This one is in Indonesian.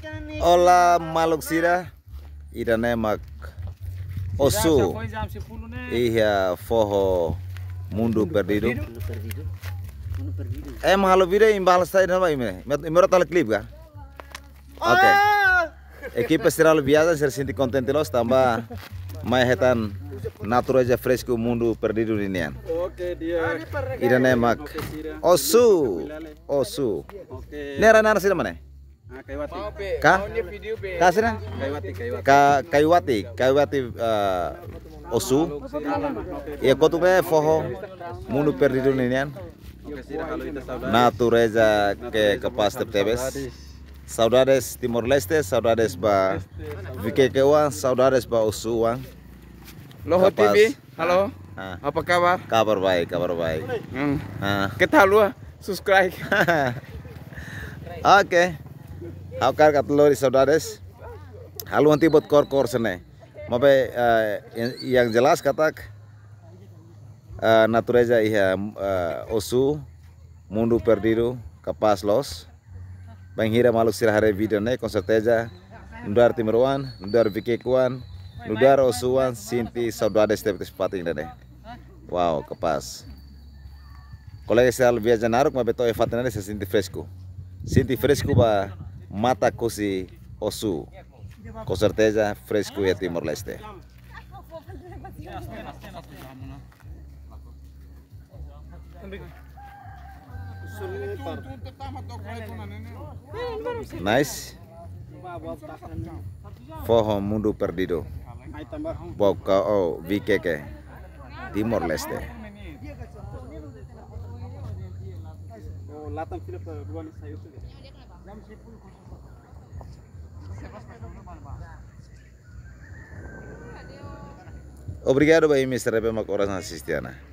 sira Maluxira. Iranemak. Osu. Iya, foho mundu perdidu É, eh, halu halo imbal em sai não vai me. Me mora tal clip, kan? oke ekipe sira lu biasa ser sinti konten los tamba mai hetan natural aja fresco mundu perdidu dinian Oke dia. Iranemak. Osu. Osu. Nera nara sira mana? Ah, kaiwati Ka? Kasina? Kayuwati, kaiwati kaiwati kaiwati kaiwati uh, eh, Osu. Ya kotu be foho munu perdido ninian. Natureza ke kapas tebes. Saudades Timor Leste, saudades ba Vikekewa, saudades ba Osuwan. Loho TV, halo. Ah. Ah. Apa kabar? Kabar baik, kabar baik. Hmm. Kita lu subscribe. Oke. Okay. ಅವಕಾರ ಕತ್ಲೋ nanti buat kor-kor ಕೋರ್ಸನೆ Mape yang jelas katak. Eh, natureja iha eh, osu mundu perdiru kapas los Penghira maluk sirahare video ne konserteja nudar timruan nudar vikekuan nudar osuan sinti saudades tepes ini ne wow kapas saya lebih aja naruk mabe to efatene ne sinti fresku sinti fresku ba mata kusi osu, com certeza fresco e Timor-Leste. Nice. foho Mundo Perdido. o Vikeke. Timor-Leste. Latam Obrigado, bem, Mr. Rebema, na assistindo.